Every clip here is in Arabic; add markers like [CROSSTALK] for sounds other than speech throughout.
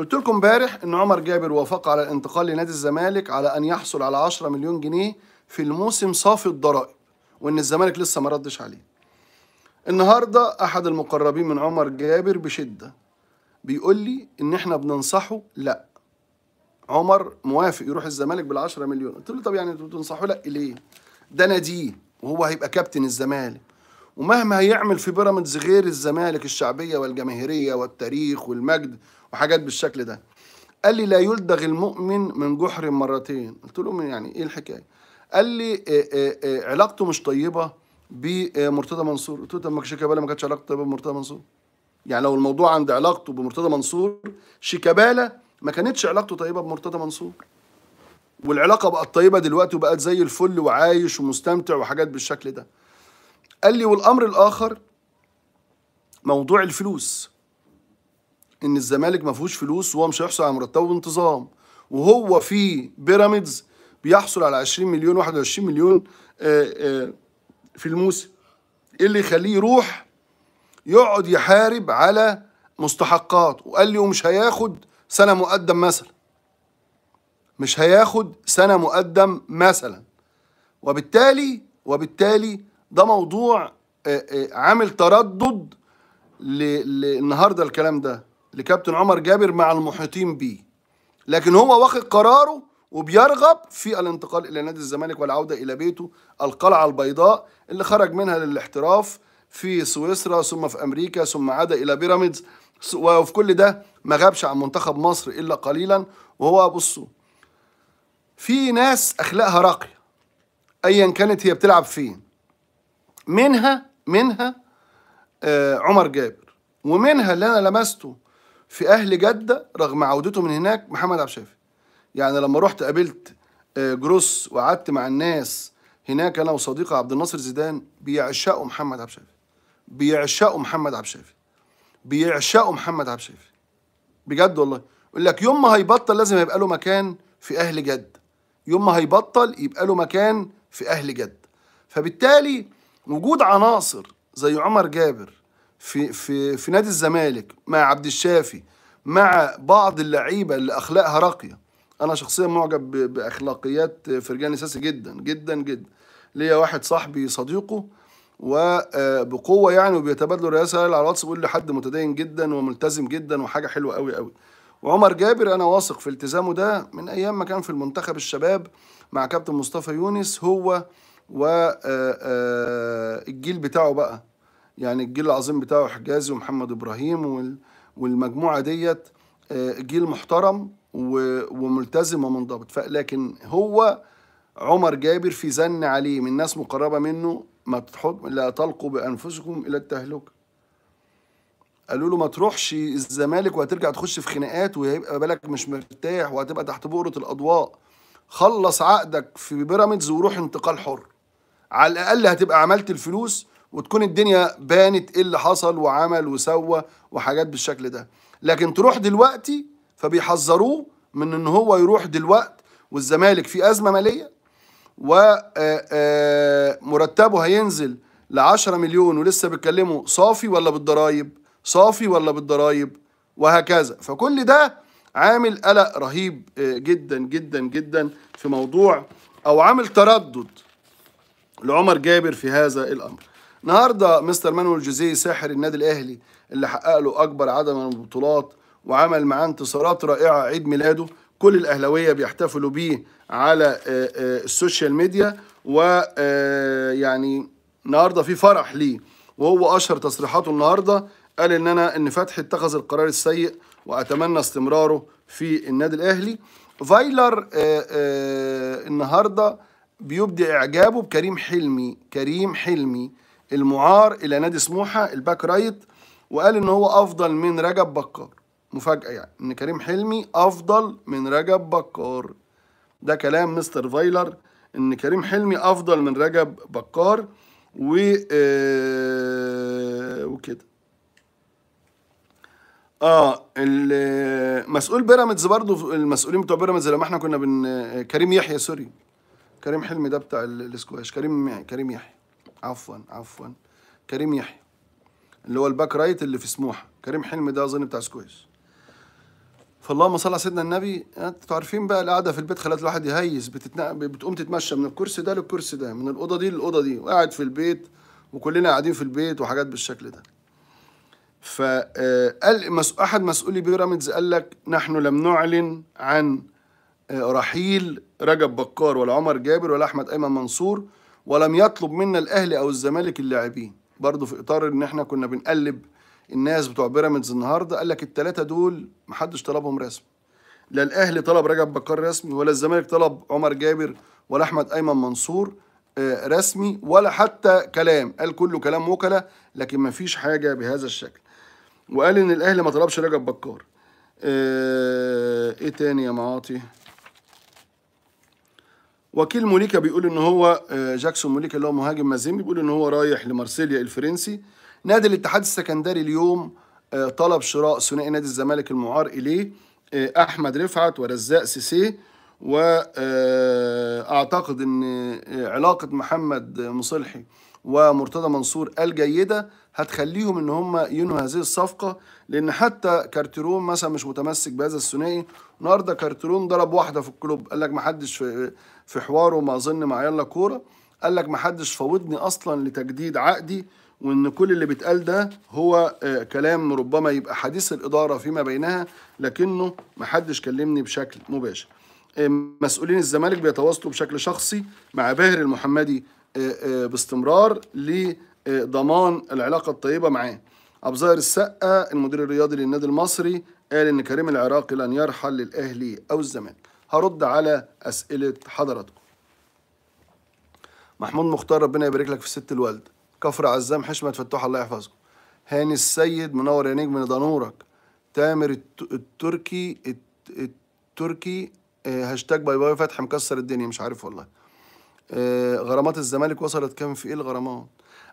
قلت لكم امبارح ان عمر جابر وافق على الانتقال لنادي الزمالك على ان يحصل على 10 مليون جنيه في الموسم صافي الضرائب وان الزمالك لسه ما ردش عليه النهارده احد المقربين من عمر جابر بشده بيقول لي ان احنا بننصحه لا عمر موافق يروح الزمالك بال 10 مليون قلت له طب يعني انتوا بتنصحوا لا ليه ده ناديه وهو هيبقى كابتن الزمالك ومهما هيعمل في بيراميدز غير الزمالك الشعبيه والجماهيريه والتاريخ والمجد وحاجات بالشكل ده قال لي لا يلدغ المؤمن من جحر مرتين قلت له يعني ايه الحكايه قال لي آه، آه، آه، علاقته مش طيبه بمرتضى منصور قلت له طب ما شيكابالا ما كانتش علاقته طيبه بمرتضى منصور يعني لو الموضوع عند علاقته بمرتضى منصور شيكابالا ما كانتش علاقته طيبه بمرتضى منصور والعلاقه بقت طيبه دلوقتي وبقت زي الفل وعايش ومستمتع وحاجات بالشكل ده قال لي والأمر الآخر موضوع الفلوس إن الزمالك ما فيهوش فلوس وهو مش هيحصل على مرتبه بانتظام وهو في بيراميدز بيحصل على 20 مليون 21 مليون آه، آه، في الموسم ايه اللي يخليه يروح يقعد يحارب على مستحقات وقال لي ومش هياخد سنه مقدم مثلا مش هياخد سنه مقدم مثلا وبالتالي وبالتالي ده موضوع آه، آه، عامل تردد للنهارده الكلام ده لكابتن عمر جابر مع المحيطين بيه لكن هو واخد قراره وبيرغب في الانتقال الى نادي الزمالك والعوده الى بيته القلعه البيضاء اللي خرج منها للاحتراف في سويسرا ثم في امريكا ثم عاد الى بيراميدز وفي كل ده ما غابش عن منتخب مصر الا قليلا وهو بصوا في ناس اخلاقها راقيه ايا كانت هي بتلعب فين منها منها آه عمر جابر ومنها اللي انا لمسته في اهل جده رغم عودته من هناك محمد عبد الشافي يعني لما رحت قابلت آه جروس وقعدت مع الناس هناك انا وصديقي عبد الناصر زيدان بيعشقوا محمد عبد الشافي بيعشقوا محمد عبد الشافي بيعشقوا محمد عبد الشافي بجد والله يقول لك يوم ما هيبطل لازم يبقى له مكان في اهل جده يوم ما هيبطل يبقى له مكان في اهل جده فبالتالي وجود عناصر زي عمر جابر في في في نادي الزمالك مع عبد الشافي مع بعض اللعيبه اللي اخلاقها راقيه انا شخصيا معجب باخلاقيات فرجاني ساسي جدا جدا جدا ليا واحد صاحبي صديقه وبقوه آه، يعني وبيتبادلوا الرسائل على الواتس بيقول لي حد متدين جدا وملتزم جدا وحاجه حلوه قوي قوي وعمر جابر انا واثق في التزامه ده من ايام ما كان في المنتخب الشباب مع كابتن مصطفى يونس هو والجيل آه، آه، بتاعه بقى يعني الجيل العظيم بتاعه حجازي ومحمد ابراهيم والمجموعه ديت آه، جيل محترم وملتزم ومنضبط لكن هو عمر جابر في زن عليه من ناس مقربه منه ما تحط لا تلقوا بانفسكم الى التهلكه قالوا له ما تروحش الزمالك وهترجع تخش في خناقات وهيبقى بالك مش مرتاح وهتبقى تحت بؤره الاضواء خلص عقدك في بيراميدز وروح انتقال حر على الاقل هتبقى عملت الفلوس وتكون الدنيا بانت ايه اللي حصل وعمل وسوى وحاجات بالشكل ده لكن تروح دلوقتي فبيحذروه من ان هو يروح دلوقت والزمالك في ازمه ماليه ومرتبه آه، آه، هينزل ل 10 مليون ولسه بيتكلموا صافي ولا بالضرايب صافي ولا بالضرايب وهكذا فكل ده عامل قلق رهيب آه، جدا جدا جدا في موضوع او عامل تردد لعمر جابر في هذا الامر النهارده مستر مانويل جوزيه ساحر النادي الاهلي اللي حقق له اكبر عدد من البطولات وعمل معاه انتصارات رائعه عيد ميلاده كل الاهلاويه بيحتفلوا بيه على آه، آه، السوشيال ميديا ويعني آه، النهارده في فرح ليه وهو اشهر تصريحاته النهارده قال ان انا ان فتحي اتخذ القرار السيء واتمنى استمراره في النادي الاهلي فايلر النهارده بيبدي إعجابه بكريم حلمي كريم حلمي المعار إلى نادي سموحة الباك رايت وقال إن هو أفضل من رجب بكار مفاجأة يعني إن كريم حلمي أفضل من رجب بكار ده كلام مستر فايلر إن كريم حلمي أفضل من رجب بكار و آه وكده اه مسؤول بيراميدز برضو المسؤولين بتوع بيراميدز لما احنا كنا بن كريم يحيى سوري كريم حلمي ده بتاع الاسكواش كريم يعني كريم يحيى عفوا عفوا كريم يحيى اللي هو الباك رايت اللي في سموحه كريم حلمي ده اظن بتاع سكواش فاللهم صل على سيدنا النبي آه، انتوا عارفين بقى القعده في البيت خلت الواحد يهيس بتتنا... بتقوم تتمشى من الكرسي ده للكرسي ده من الاوضه دي للاوضه دي وقاعد في البيت وكلنا قاعدين في البيت وحاجات بالشكل ده فقال آه، احد مسؤولي بيراميدز قال لك نحن لم نعلن عن آه، رحيل رجب بكار ولا عمر جابر ولا احمد ايمن منصور ولم يطلب منا الاهلي او الزمالك اللاعبين برضه في اطار ان احنا كنا بنقلب الناس بتوع بيراميدز النهارده قال لك الثلاثه دول محدش طلبهم رسمي لا الاهلي طلب رجب بكار رسمي ولا الزمالك طلب عمر جابر ولا احمد ايمن منصور آه، رسمي ولا حتى كلام قال كله كلام وكلا لكن ما فيش حاجه بهذا الشكل وقال ان الاهلي ما طلبش رجب بكار آه، ايه تاني يا معاطي وكيل موليكا بيقول ان هو آه، جاكسون موليكا اللي هو مهاجم مازيمبي بيقول ان هو رايح لمارسيليا الفرنسي نادي الاتحاد السكندري اليوم آه، طلب شراء ثنائي نادي الزمالك المعار اليه آه، احمد رفعت ورزاق سيسيه واعتقد ان علاقه محمد مصلحي ومرتضى منصور الجيده هتخليهم ان هم ينهوا هذه الصفقه لان حتى كارتيرون مثلا مش متمسك بهذا الثنائي النهارده كارتيرون ضرب واحده في الكلوب قال لك ما حدش في, في حواره ما اظن مع يلا كوره قال لك ما حدش فاوضني اصلا لتجديد عقدي وان كل اللي بيتقال ده هو آه، كلام ربما يبقى حديث الاداره فيما بينها لكنه ما حدش كلمني بشكل مباشر آه، مسؤولين الزمالك بيتواصلوا بشكل شخصي مع باهر المحمدي آه، آه، باستمرار لضمان العلاقة الطيبة معاه أبو زاهر السقة المدير الرياضي للنادي المصري قال إن كريم العراقي لن يرحل للأهلي أو الزمالك هرد على أسئلة حضراتكم محمود مختار ربنا يبارك لك في ست الوالد كفر عزام حشمت فتوح الله يحفظكم هاني السيد منور يا نجم ده نورك تامر التركي التركي آه، هاشتاج باي باي فتحي مكسر الدنيا مش عارف والله آه، غرامات الزمالك وصلت كام في ايه الغرامات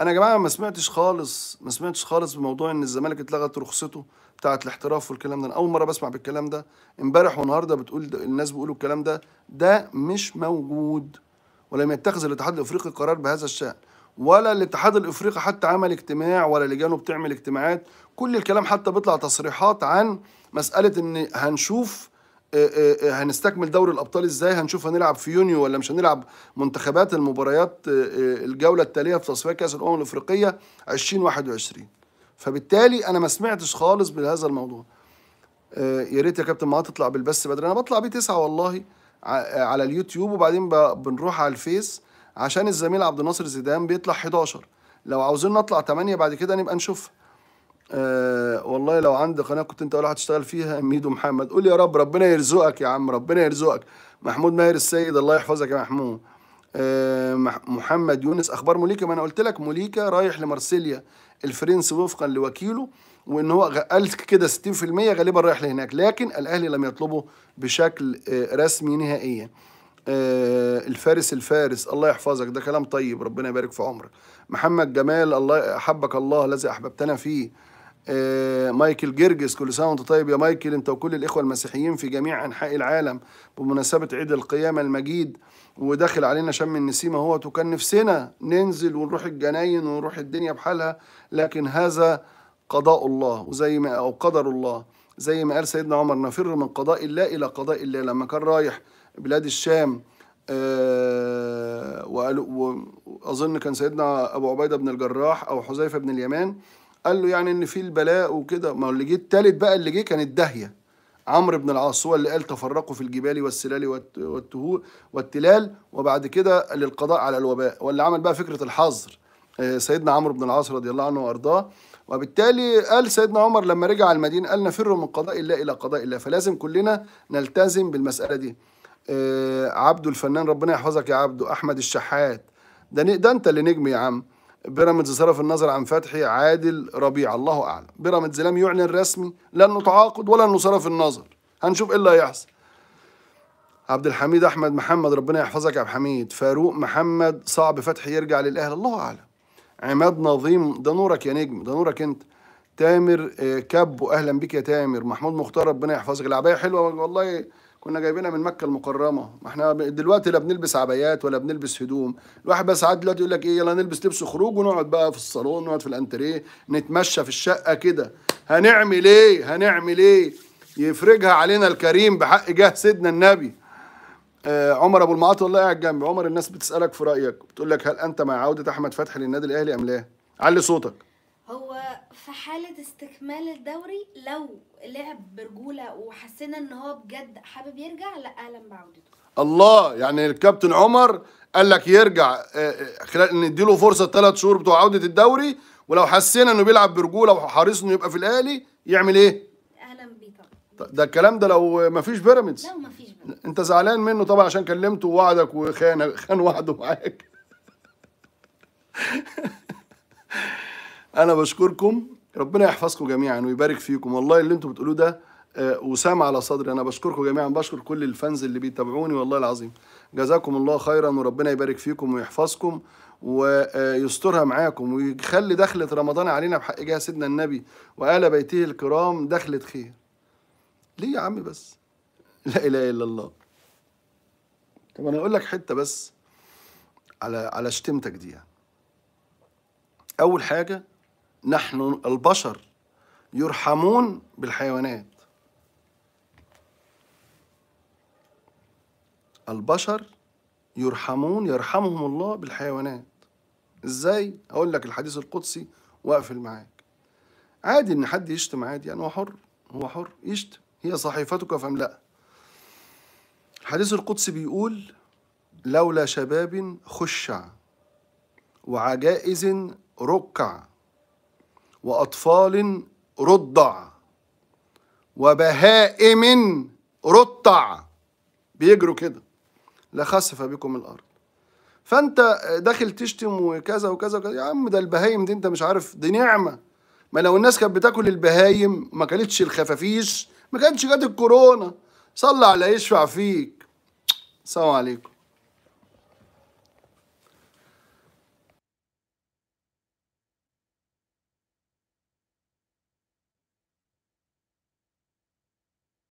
انا يا جماعه ما سمعتش خالص ما سمعتش خالص بموضوع ان الزمالك اتلغت رخصته بتاعه الاحتراف والكلام ده انا اول مره بسمع بالكلام ده امبارح والنهارده بتقول الناس بيقولوا الكلام ده ده مش موجود ولم يتخذ الاتحاد الافريقي قرار بهذا الشان ولا الاتحاد الافريقي حتى عمل اجتماع ولا لجانه بتعمل اجتماعات كل الكلام حتى بيطلع تصريحات عن مساله ان هنشوف آه، آه، آه، هنستكمل دوري الابطال ازاي هنشوف هنلعب في يونيو ولا مش هنلعب منتخبات المباريات الجوله التاليه في تصفيات كاس الامم الافريقيه 2021 فبالتالي انا ما سمعتش خالص بهذا الموضوع يا ريت يا كابتن ما تطلع بالبث بدري انا بطلع بيه تسعة والله على اليوتيوب وبعدين بنروح على الفيس عشان الزميل عبد الناصر زيدان بيطلع 11 لو عاوزين نطلع 8 بعد كده نبقى نشوفها آه والله لو عندي قناه كنت انت اول واحد تشتغل فيها ميدو محمد قول يا رب ربنا يرزقك يا عم ربنا يرزقك محمود ماهر السيد الله يحفظك يا محمود آه محمد يونس اخبار موليكا ما انا قلت لك موليكا رايح لمارسيليا الفرنسي وفقا لوكيله وان هو قال كده 60% غالبا رايح لهناك لكن الاهلي لم يطلبه بشكل آه، رسمي نهائيا آه، الفارس الفارس الله يحفظك ده كلام طيب ربنا يبارك في عمرك محمد جمال الله احبك الله الذي احببتنا فيه آه، مايكل جرجس كل سنه وانت طيب يا مايكل انت وكل الاخوه المسيحيين في جميع انحاء العالم بمناسبه عيد القيامه المجيد وداخل علينا شم النسيم اهوت وكان نفسنا ننزل ونروح الجناين ونروح الدنيا بحالها لكن هذا قضاء الله وزي ما او قدر الله زي ما قال سيدنا عمر نفر من قضاء الله الى قضاء الله لما كان رايح بلاد الشام آه، وقالوا اظن كان سيدنا ابو عبيده بن الجراح او حذيفه بن اليمان قال له يعني ان في البلاء وكده ما هو اللي جه الثالث بقى اللي جه كان الداهيه عمرو بن العاص هو اللي قال تفرقوا في الجبال والسلال والتلال وبعد كده للقضاء على الوباء واللي عمل بقى فكره الحظر آه، سيدنا عمرو بن العاص رضي الله عنه وارضاه وبالتالي قال سيدنا عمر لما رجع المدينه قال نفر من قضاء الله الى قضاء الله فلازم كلنا نلتزم بالمساله دي آه، عبده الفنان ربنا يحفظك يا عبده احمد الشحات ده ده انت اللي نجم يا عم بيراميدز صرف النظر عن فتحي عادل ربيع الله اعلم بيراميدز لم يعلن رسمي لا انه تعاقد ولا انه صرف النظر هنشوف ايه اللي هيحصل عبد الحميد احمد محمد ربنا يحفظك يا عبد الحميد فاروق محمد صعب فتحي يرجع للاهلي الله اعلم عماد نظيم ده نورك يا نجم ده نورك انت تامر آه، كبو اهلا بك يا تامر محمود مختار ربنا يحفظك العبايه حلوه والله كنا جايبينها من مكه المكرمه ما احنا دلوقتي لا بنلبس عبايات ولا بنلبس هدوم الواحد بقى ساعات دلوقتي يقول لك ايه يلا نلبس لبس خروج ونقعد بقى في الصالون نقعد في الانتريه نتمشى في الشقه كده هنعمل ايه هنعمل ايه يفرجها علينا الكريم بحق جاه سيدنا النبي آه عمر ابو المعاط والله قاعد جنبي عمر الناس بتسالك في رايك بتقول لك هل انت مع عوده احمد فتحي للنادي الاهلي ام لا علي صوتك هو في حالة استكمال الدوري لو لعب برجولة وحسينا ان هو بجد حابب يرجع لا اهلا بعودته الله يعني الكابتن عمر قال لك يرجع آه، آه، خلال نديله فرصة ثلاث شهور بتوع عودة الدوري ولو حسينا انه بيلعب برجولة وحريص انه يبقى في الاهلي يعمل ايه؟ اهلا بيه طبعا ده الكلام ده لو مفيش بيراميدز لو مفيش بيراميدز انت زعلان منه طبعا عشان كلمته ووعدك وخان خان وعده معاك [LAUGHS] انا بشكركم ربنا يحفظكم جميعا ويبارك فيكم والله اللي انتم بتقولوه ده آه، وسام على صدري انا بشكركم جميعا بشكر كل الفانز اللي بيتابعوني والله العظيم جزاكم الله خيرا وربنا يبارك فيكم ويحفظكم ويسترها معاكم ويخلي دخلة رمضان علينا بحق جهة سيدنا النبي وآل بيته الكرام دخلة خير ليه يا عم بس لا إله إلا الله طب أنا أقول لك حتة بس على على شتمتك دي يعني. أول حاجة نحن البشر يرحمون بالحيوانات البشر يرحمون يرحمهم الله بالحيوانات ازاي اقول لك الحديث القدسي واقفل معاك عادي ان حد يشتم عادي يعني هو حر هو حر يشتم هي صحيفتك فاملأها الحديث القدسي بيقول لولا شباب خشع وعجائز ركع وأطفال رضع وبهائم رطع بيجروا كده لخسف بكم الأرض فأنت داخل تشتم وكذا وكذا وكذا يا عم ده البهايم دي أنت مش عارف دي نعمة ما لو الناس كانت بتاكل البهايم ما كانتش الخفافيش ما كانتش جت الكورونا صلى على يشفع فيك السلام عليكم